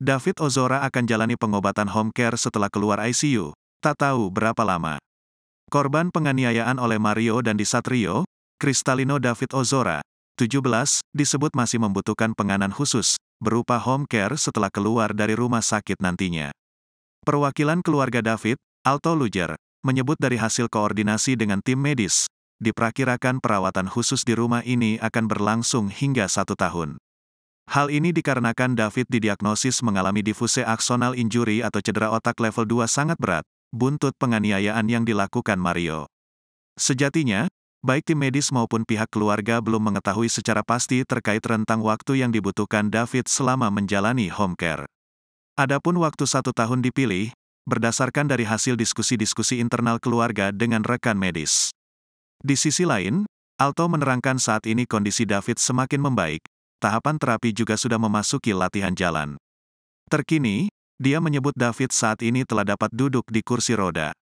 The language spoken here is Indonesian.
David Ozora akan jalani pengobatan home care setelah keluar ICU, tak tahu berapa lama. Korban penganiayaan oleh Mario dan Disatrio, Kristalino David Ozora, 17, disebut masih membutuhkan penganan khusus, berupa home care setelah keluar dari rumah sakit nantinya. Perwakilan keluarga David, Alto Luger, menyebut dari hasil koordinasi dengan tim medis, diperkirakan perawatan khusus di rumah ini akan berlangsung hingga satu tahun. Hal ini dikarenakan David didiagnosis mengalami diffuse axonal injury atau cedera otak level 2 sangat berat, buntut penganiayaan yang dilakukan Mario. Sejatinya, baik tim medis maupun pihak keluarga belum mengetahui secara pasti terkait rentang waktu yang dibutuhkan David selama menjalani home care. Adapun waktu satu tahun dipilih, berdasarkan dari hasil diskusi-diskusi internal keluarga dengan rekan medis. Di sisi lain, Alto menerangkan saat ini kondisi David semakin membaik, tahapan terapi juga sudah memasuki latihan jalan. Terkini, dia menyebut David saat ini telah dapat duduk di kursi roda.